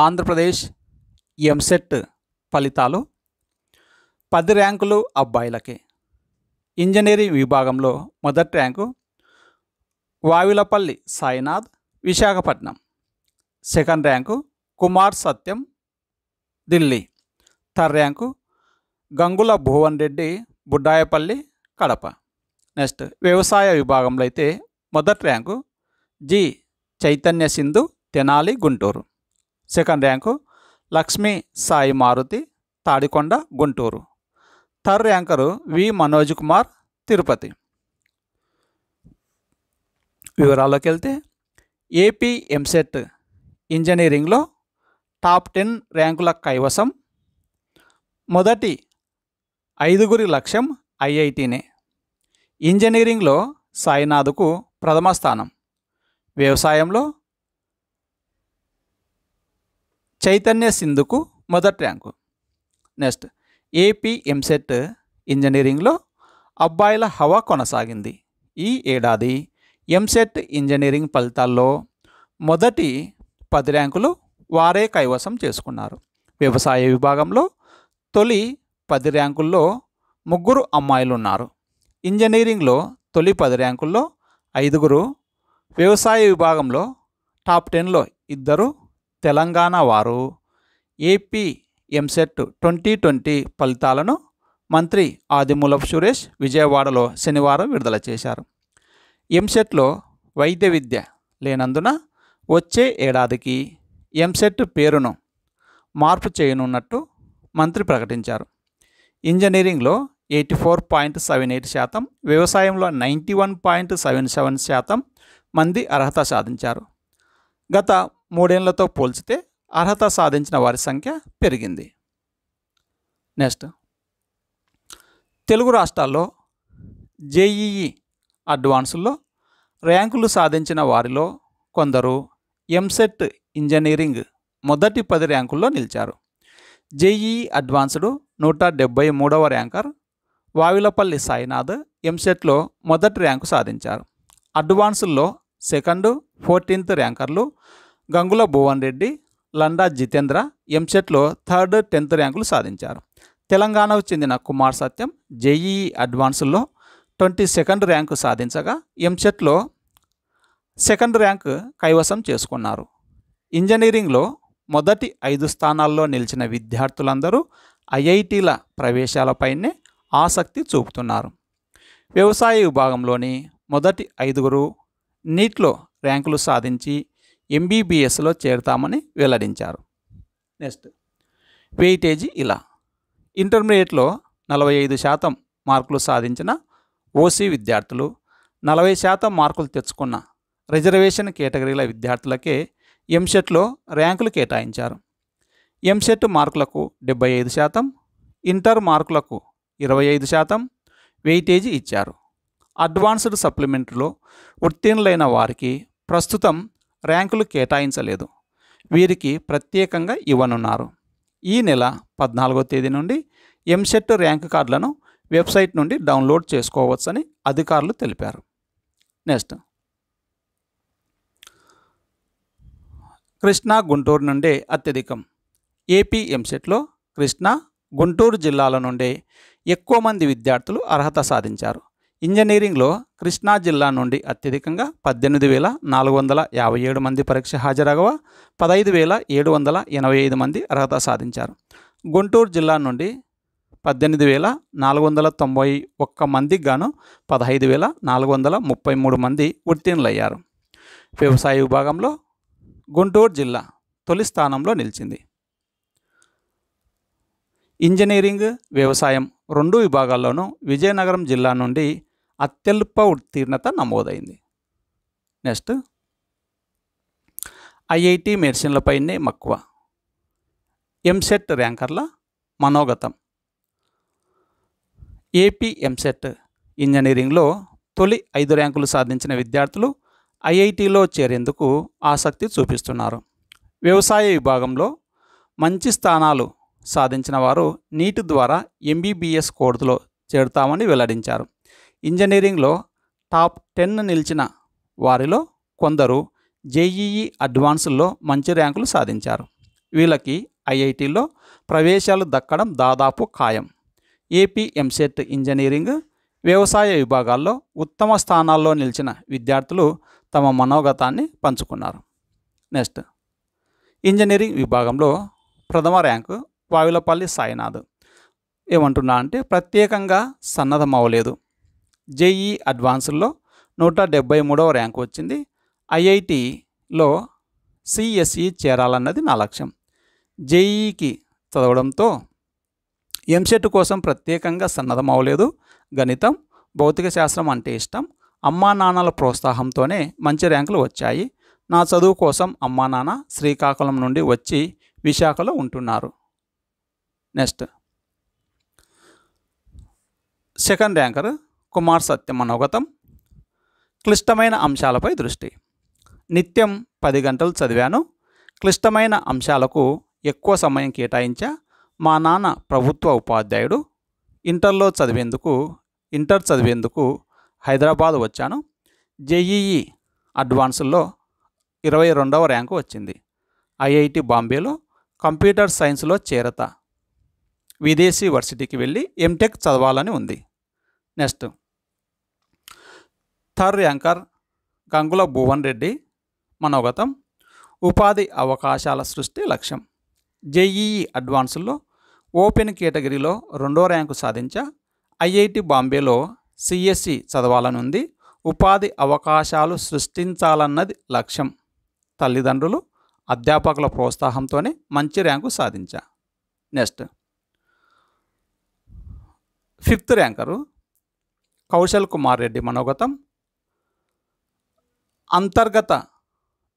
ఆంధ్రప్రదేశ్ ఎంసెట్ ఫలితాలు పది ర్యాంకులు అబ్బాయిలకి ఇంజనీరింగ్ విభాగంలో మొదటి rank Vavilapalli Sainath Visakhapatnam second rank Kumar Satyam Delhi third rank Gangula Bhuvan Reddy Buddayapalli Kadapa next వ్యవసాయ విభాగంలో అయితే మొదటి rank G Chaitanya Sindhu Tenali Guntur second rank Lakshmi Sai Maruthi Tadikonda Guntur third ranker V Manoj Kumar Tirupati వివరాల్లోకి వెళ్తే ఏపీ ఎంసెట్ ఇంజనీరింగ్లో టాప్ టెన్ ర్యాంకుల కైవసం మొదటి ఐదుగురి లక్ష్యం ఐఐటీనే ఇంజనీరింగ్లో సాయినాథ్కు ప్రథమ స్థానం వ్యవసాయంలో చైతన్య సింధుకు మొదటి ర్యాంకు నెక్స్ట్ ఏపీ ఎంసెట్ ఇంజనీరింగ్లో అబ్బాయిల హవా కొనసాగింది ఈ ఏడాది ఎంసెట్ ఇంజనీరింగ్ ఫలితాల్లో మొదటి పది ర్యాంకులు వారే కైవసం చేసుకున్నారు వ్యవసాయ విభాగంలో తొలి పది ర్యాంకుల్లో ముగ్గురు అమ్మాయిలు ఉన్నారు ఇంజనీరింగ్లో తొలి పది ర్యాంకుల్లో ఐదుగురు వ్యవసాయ విభాగంలో టాప్ టెన్లో ఇద్దరు తెలంగాణ వారు ఏపీ ఎంసెట్ ట్వంటీ ట్వంటీ ఫలితాలను మంత్రి ఆదిమూలపు సురేష్ విజయవాడలో శనివారం విడుదల చేశారు ఎంసెట్లో వైద్య విద్య లేనందున వచ్చే ఏడాదికి ఎంసెట్ పేరును మార్పు చేయనున్నట్టు మంత్రి ప్రకటించారు ఇంజనీరింగ్లో eighty four point seven eight శాతం వ్యవసాయంలో ninety one point seven seven శాతం మంది అర్హత సాధించారు గత మూడేళ్లతో పోల్చితే అర్హత సాధించిన వారి సంఖ్య పెరిగింది నెక్స్ట్ తెలుగు రాష్ట్రాల్లో జేఈఈ అడ్వాన్సుల్లో ర్యాంకులు సాధించిన వారిలో కొందరు ఎంసెట్ ఇంజనీరింగ్ మొదటి పది ర్యాంకుల్లో నిలిచారు జేఈఈ అడ్వాన్స్డ్ నూట డెబ్బై మూడవ ర్యాంకర్ వావిలపల్లి సాయినాథ్ ఎంసెట్లో మొదటి ర్యాంకు సాధించారు అడ్వాన్సుల్లో సెకండ్ ఫోర్టీన్త్ ర్యాంకర్లు గంగుల భువన్ రెడ్డి లండా జితేంద్ర ఎంసెట్లో థర్డ్ టెన్త్ ర్యాంకులు సాధించారు తెలంగాణకు చెందిన కుమార్ సత్యం జేఈఈ అడ్వాన్స్లో ట్వంటీ సెకండ్ ర్యాంకు సాధించగా ఎంసెట్లో సెకండ్ ర్యాంక్ కైవసం చేసుకున్నారు ఇంజనీరింగ్లో మొదటి ఐదు స్థానాల్లో నిలిచిన విద్యార్థులందరూ ఐఐటీల ప్రవేశాలపైనే ఆసక్తి చూపుతున్నారు వ్యవసాయ విభాగంలోని మొదటి ఐదుగురు నీట్లో ర్యాంకులు సాధించి ఎంబీబీఎస్లో చేరతామని వెల్లడించారు నెక్స్ట్ వెయిటేజీ ఇలా ఇంటర్మీడియట్లో నలభై ఐదు శాతం మార్కులు సాధించిన ఓసీ విద్యార్థులు నలభై శాతం మార్కులు తెచ్చుకున్న రిజర్వేషన్ కేటగిరీల విద్యార్థులకే ఎంసెట్లో ర్యాంకులు కేటాయించారు ఎంసెట్ మార్కులకు డెబ్బై ఐదు శాతం ఇంటర్ మార్కులకు ఇరవై ఐదు శాతం వెయిటేజీ ఇచ్చారు అడ్వాన్స్డ్ సప్లిమెంట్లో ఉత్తీర్ణులైన వారికి ప్రస్తుతం ర్యాంకులు కేటాయించలేదు వీరికి ప్రత్యేకంగా ఇవ్వనున్నారు ఈ నెల పద్నాలుగో తేదీ నుండి ఎంసెట్ ర్యాంక్ కార్డులను వెబ్సైట్ నుండి డౌన్లోడ్ చేసుకోవచ్చని అధికారులు తెలిపారు నెక్స్ట్ కృష్ణా గుంటూరు నుండే అత్యధికం ఏపీ ఎంసెట్లో కృష్ణా గుంటూరు జిల్లాల నుండే ఎక్కువ మంది విద్యార్థులు అర్హత సాధించారు ఇంజనీరింగ్లో కృష్ణా జిల్లా నుండి అత్యధికంగా పద్దెనిమిది వేల నాలుగు వందల యాభై ఏడు మంది పరీక్ష హాజరగవా పదహైదు వేల ఏడు వందల ఎనభై ఐదు మంది అర్హత సాధించారు గుంటూరు జిల్లా నుండి పద్దెనిమిది వేల నాలుగు వందల తొంభై ఒక్క మందికి గాను పదహైదు వేల నాలుగు వందల ముప్పై మూడు మంది ఉత్తీర్ణులయ్యారు వ్యవసాయ విభాగంలో గుంటూరు జిల్లా తొలి స్థానంలో నిలిచింది ఇంజనీరింగ్ వ్యవసాయం రెండు విభాగాల్లోనూ విజయనగరం జిల్లా నుండి అత్యల్ప ఉత్తీర్ణత నమోదైంది నెక్స్ట్ ఐఐటి మెడిసిన్లపైనే మక్కువ ఎంసెట్ ర్యాంకర్ల మనోగతం ఏపీ ఎంసెట్ ఇంజనీరింగ్లో తొలి ఐదు ర్యాంకులు సాధించిన విద్యార్థులు ఐఐటిలో చేరేందుకు ఆసక్తి చూపిస్తున్నారు వ్యవసాయ విభాగంలో మంచి స్థానాలు సాధించిన వారు నీటి ద్వారా ఎంబీబీఎస్ కోర్సులో చేరుతామని వెల్లడించారు ఇంజనీరింగ్లో టాప్ టెన్ నిలిచిన వారిలో కొందరు జేఈఈ అడ్వాన్స్లో మంచి ర్యాంకులు సాధించారు వీళ్ళకి ఐఐటీలో ప్రవేశాలు దక్కడం దాదాపు ఖాయం ఏపీ ఎంసెట్ ఇంజనీరింగ్ వ్యవసాయ విభాగాల్లో ఉత్తమ స్థానాల్లో నిలిచిన విద్యార్థులు తమ మనోగతాన్ని పంచుకున్నారు నెక్స్ట్ ఇంజనీరింగ్ విభాగంలో ప్రథమ ర్యాంకు వావిలపల్లి సాయినాథ్ ఏమంటున్నా అంటే ప్రత్యేకంగా సన్నద్ధం అవ్వలేదు జేఈ అడ్వాన్స్లో నూట డెబ్బై మూడవ ర్యాంక్ వచ్చింది ఐఐటిలో సిఎస్ఈ చేరాలన్నది నా లక్ష్యం జేఈకి చదవడంతో ఎంసెట్ కోసం ప్రత్యేకంగా సన్నద్ధం అవ్వలేదు గణితం భౌతిక శాస్త్రం అంటే ఇష్టం అమ్మా నాన్నల ప్రోత్సాహంతోనే మంచి ర్యాంకులు వచ్చాయి నా చదువు కోసం అమ్మా నాన్న శ్రీకాకుళం నుండి వచ్చి విశాఖలో ఉంటున్నారు next second ranker Kumar Satyam అనవగతం క్లిష్టమైన అంశాలపై దృష్టి నిత్యం పది గంటలు చదివాను క్లిష్టమైన అంశాలకు ఎక్కువ సమయం కేటాయించా మా నాన్న ప్రభుత్వ ఉపాధ్యాయుడు ఇంటర్లో చదివేందుకు ఇంటర్ చదివేందుకు హైదరాబాద్ వచ్చాను జేఈఈ అడ్వాన్స్లో ఇరవై రెండవ ర్యాంకు వచ్చింది ఐఐటి బాంబేలో కంప్యూటర్ సైన్స్లో చేరత విదేశీ వర్సిటీకి వెళ్ళి ఎంటెక్ చదవాలని ఉంది next third ranker Gangula Bhuvan Reddy మనోగతం ఉపాధి అవకాశాల సృష్టి లక్ష్యం జేఈఈ అడ్వాన్స్లో ఓపెన్ కేటగిరీలో రెండో ర్యాంకు సాధించ ఐఐటి బాంబేలో సిఎస్సి చదవాలనుంది ఉపాధి అవకాశాలు సృష్టించాలన్నది లక్ష్యం తల్లిదండ్రులు అధ్యాపకుల ప్రోత్సాహంతోనే మంచి ర్యాంకు సాధించా next fifth ranker Kaushal Kumar Reddy మనోగతం అంతర్గత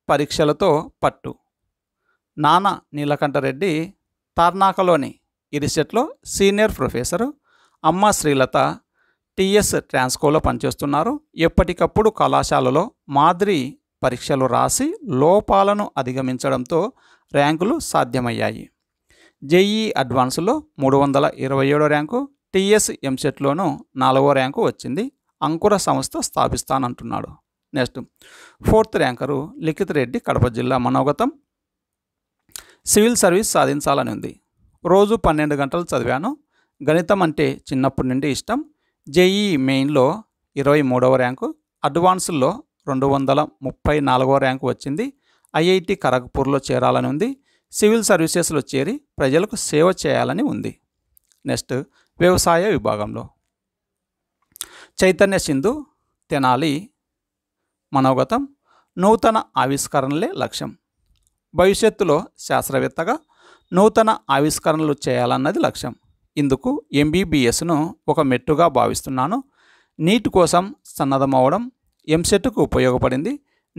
పరీక్షలతో పట్టు నానా నీలకంఠరెడ్డి తార్నాకలోని ఇరిసెట్లో సీనియర్ ప్రొఫెసరు అమ్మ శ్రీలత టిఎస్ ట్రాన్స్కోలో పనిచేస్తున్నారు ఎప్పటికప్పుడు కళాశాలలో మాదిరి పరీక్షలు రాసి లోపాలను అధిగమించడంతో ర్యాంకులు సాధ్యమయ్యాయి జేఈ అడ్వాన్స్లో మూడు వందల ఇరవై ఏడో ర్యాంకు టిఎస్ ఎంసెట్లోనూ నాలుగో ర్యాంకు వచ్చింది అంకుర సంస్థ స్థాపిస్తానంటున్నాడు next fourth ranker Likhith Reddy Kadapa జిల్లా మనోగతం సివిల్ సర్వీస్ సాధించాలని ఉంది రోజు పన్నెండు గంటలు చదివాను గణితం అంటే చిన్నప్పటి నుండి ఇష్టం జేఈ మెయిన్లో ఇరవై మూడవ ర్యాంకు అడ్వాన్స్లో రెండు వందల ముప్పై నాలుగవ ర్యాంకు వచ్చింది ఐఐటి ఖరగ్పూర్లో చేరాలని ఉంది సివిల్ సర్వీసెస్లో చేరి ప్రజలకు సేవ చేయాలని ఉంది నెక్స్ట్ వ్యవసాయ విభాగంలో చైతన్య సింధు తెనాలి మనోగతం నూతన ఆవిష్కరణలే లక్ష్యం భవిష్యత్తులో శాస్త్రవేత్తగా నూతన ఆవిష్కరణలు చేయాలన్నది లక్ష్యం ఇందుకు ఎంబీబీఎస్ను ఒక మెట్టుగా భావిస్తున్నాను నీట్ కోసం సన్నద్ధమవడం ఎంసెట్కు ఉపయోగపడింది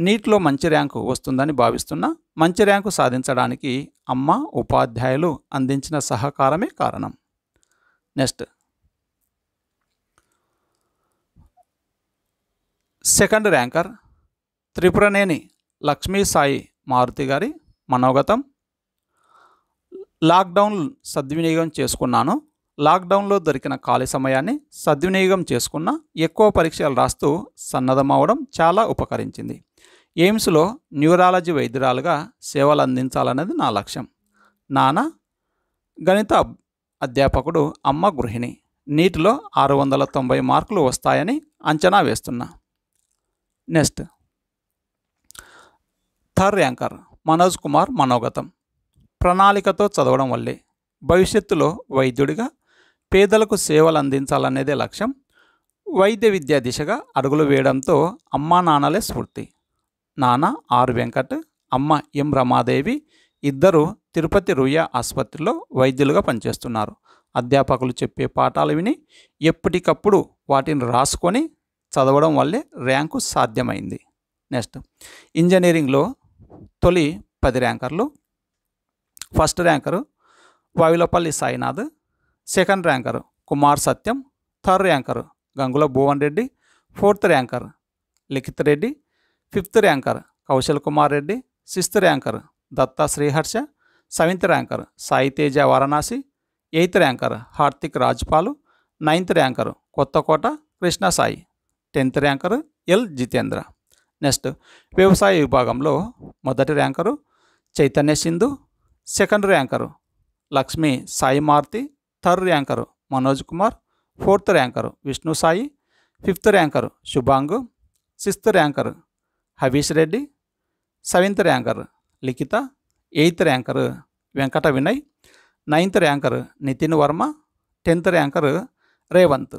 నీట్లో మంచి ర్యాంకు వస్తుందని భావిస్తున్నా మంచి ర్యాంకు సాధించడానికి అమ్మ ఉపాధ్యాయులు అందించిన సహకారమే కారణం next second ranker Tripuraneni Lakshmi Sai Maruthi గారి మనోగతం లాక్డౌన్ సద్వినియోగం చేసుకున్నాను లాక్డౌన్లో దొరికిన ఖాళీ సమయాన్ని సద్వినియోగం చేసుకున్న ఎక్కువ పరీక్షలు రాస్తూ సన్నద్ధమవడం చాలా ఉపకరించింది ఎయిమ్స్లో న్యూరాలజీ వైద్యురాలుగా సేవలు అందించాలనేది నా లక్ష్యం నాన్న గణిత అధ్యాపకుడు అమ్మ గృహిణి నీటిలో ఆరు వందల తొంభై మార్కులు వస్తాయని అంచనా వేస్తున్నా next third ranker Manoj Kumar మనోగతం ప్రణాళికతో చదవడం వల్లే భవిష్యత్తులో వైద్యుడిగా పేదలకు సేవలు అందించాలనేదే లక్ష్యం వైద్య విద్యా దిశగా అడుగులు వేయడంతో అమ్మా నాన్నలే స్ఫూర్తి నాన్న ఆర్ వెంకట్ అమ్మ ఎం రమాదేవి ఇద్దరు తిరుపతి రుయ్య ఆసుపత్రిలో వైద్యులుగా పనిచేస్తున్నారు అధ్యాపకులు చెప్పే పాఠాలు విని ఎప్పటికప్పుడు వాటిని రాసుకొని చదవడం వల్లే ర్యాంకు సాధ్యమైంది నెక్స్ట్ ఇంజనీరింగ్లో తొలి పది ర్యాంకర్లు first ranker Vavilapalli Sainath second ranker Kumar Satyam third ranker Gangula Bhuvan Reddy fourth ranker Likhith Reddy fifth ranker Kaushal Kumar Reddy sixth ranker Datta Sriharsha seventh ranker Sai Teja Varanasi eighth ranker Hardik Rajpal ninth ranker Kothakota Krishna Sai tenth ranker L Jitendra next వ్యవసాయ విభాగంలో మొదటి ranker Chaitanya Sindhu second ranker Lakshmi Sai Maruthi third ranker Manoj Kumar fourth ranker Vishnu Sai fifth ranker Shubhang sixth ranker Havish Reddy seventh ranker Likhitha eighth ranker Venkata Vinay ninth ranker Nitin Varma tenth ranker Revanth